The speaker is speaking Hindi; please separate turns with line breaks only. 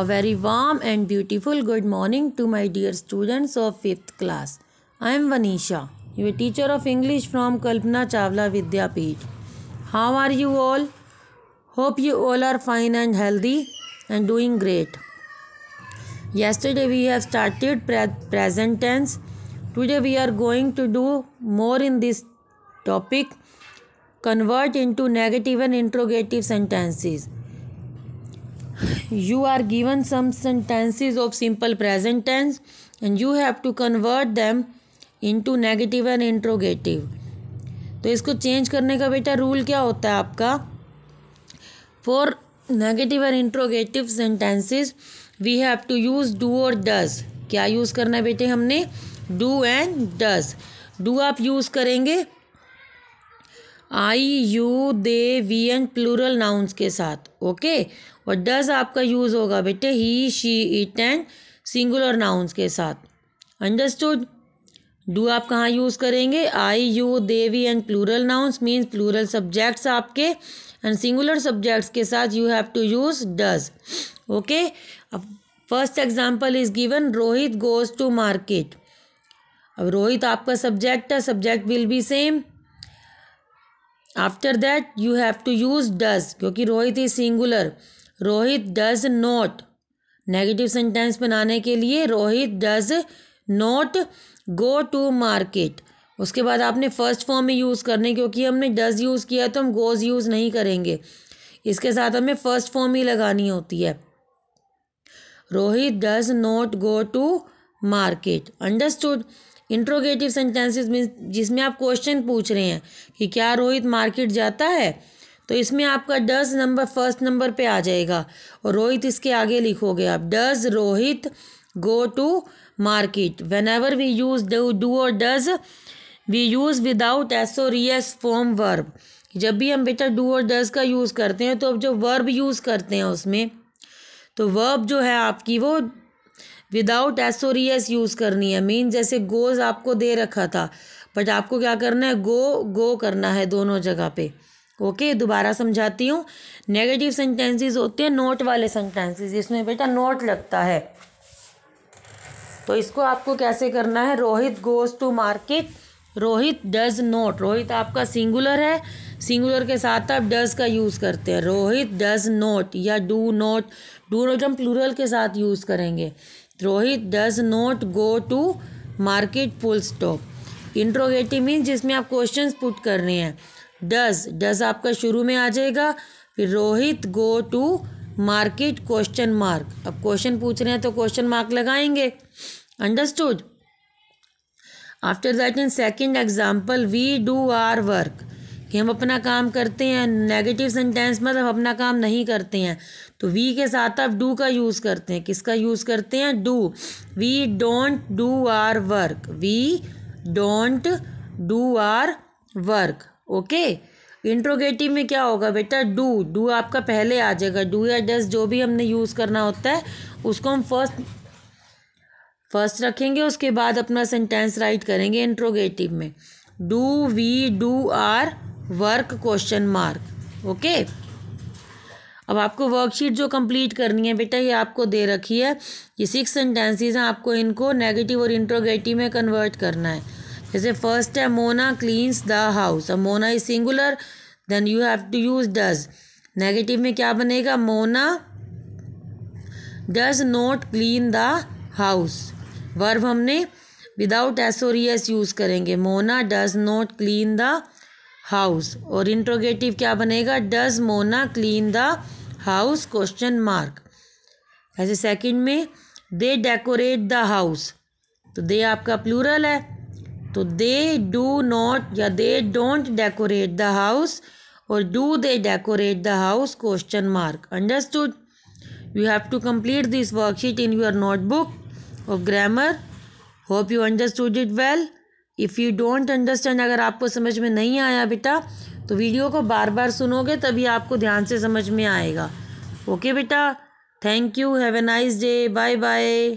A very warm and beautiful good morning to my dear students of 5th class. I am Vanisha, your teacher of English from Kalpana Chavla Vidyapit. How are you all? Hope you all are fine and healthy and doing great. Yesterday we have started pre present tense. Today we are going to do more in this topic. Convert into negative and interrogative sentences. you are given some sentences of simple present tense and you have to convert them into negative and interrogative तो इसको चेंज करने का बेटा रूल क्या होता है आपका फॉर नेगेटिव और interrogative sentences we have to use do और डज क्या यूज़ करना है बेटे हमने डू एंड डज डू आप यूज़ करेंगे I you they we and plural nouns के साथ ओके और डज आपका यूज़ होगा बेटे he she it and singular nouns के साथ अंडरस्टूड डू आप कहाँ यूज़ करेंगे I you they we and plural nouns means plural subjects आपके एंड सिंगुलर सब्जेक्ट्स के साथ you have to use does okay अब first example is given Rohit goes to market अब रोहित आपका सब्जेक्ट है subject will be same after that you have to use does क्योंकि Rohit is singular Rohit does not negative sentence बनाने के लिए Rohit does not go to market उसके बाद आपने फर्स्ट फॉर्म में यूज़ करने क्योंकि हमने डज यूज़ किया तो हम गोज़ यूज़ नहीं करेंगे इसके साथ हमें फर्स्ट फॉर्म ही लगानी होती है Rohit does not go to market understood interrogative sentences means जिसमें आप क्वेश्चन पूछ रहे हैं कि क्या रोहित मार्केट जाता है तो इसमें आपका डज नंबर फर्स्ट नंबर पे आ जाएगा और रोहित इसके आगे लिखोगे आप does Rohit go to market whenever we use do और does we use without s or es form verb जब भी हम बेटा डू और डज का यूज़ करते हैं तो अब जो वर्ब यूज़ करते हैं उसमें तो वर्ब जो है आपकी वो विदाउट एसोरियस यूज़ करनी है मीन जैसे गोज आपको दे रखा था बट आपको क्या करना है गो गो करना है दोनों जगह पे ओके okay, दोबारा समझाती हूँ नेगेटिव सेंटेंसेस होते हैं नोट वाले सेंटेंसेस इसमें बेटा नोट लगता है तो इसको आपको कैसे करना है Rohit goes to market Rohit does not Rohit आपका सिंगुलर है सिंगुलर के साथ आप डज का यूज़ करते हैं रोहित डज नोट या डू नोट डू नोट हम प्लूरल के साथ यूज़ करेंगे Rohit does not go to market full stop interrogative means जिसमें आप क्वेश्चन पुट कर रहे हैं डज डज आपका शुरू में आ जाएगा फिर Rohit go to market question mark अब क्वेश्चन पूछ रहे हैं तो क्वेश्चन मार्क लगाएंगे understood after that in second example we do our work कि हम अपना काम करते हैं नेगेटिव सेंटेंस मतलब अपना काम नहीं करते हैं तो वी के साथ आप डू का यूज़ करते हैं किसका यूज़ करते हैं do we don't do our work we don't do our work okay interrogative में क्या होगा बेटा डू डू आपका पहले आ जाएगा डू या डस जो भी हमने यूज़ करना होता है उसको हम फर्स्ट फर्स्ट रखेंगे उसके बाद अपना सेंटेंस राइट करेंगे इंट्रोगेटिव में do we do our work question mark okay अब आपको वर्कशीट जो कंप्लीट करनी है बेटा ये आपको दे रखी है ये सिक्स सेंटेंसेस हैं आपको इनको नेगेटिव और इंट्रोगेटिव में कन्वर्ट करना है जैसे फर्स्ट है मोना क्लीन्स द हाउस अब Mona is singular then you have to use does negative में क्या बनेगा Mona does not clean the house verb हमने विदाउट एस और एस e यूज़ करेंगे Mona does not clean the house और इंट्रोगेटिव क्या बनेगा does Mona clean the house question mark ऐसे सेकंड में दे डेकोरेट द हाउस तो दे आपका प्लूरल है तो दे डू नॉट या they don't decorate the house और do they decorate the house question mark understood you have to complete this worksheet in your notebook और grammar hope you understood it well if you don't understand अगर आपको समझ में नहीं आया बेटा तो वीडियो को बार बार सुनोगे तभी आपको ध्यान से समझ में आएगा ओके बेटा thank you have a nice day bye bye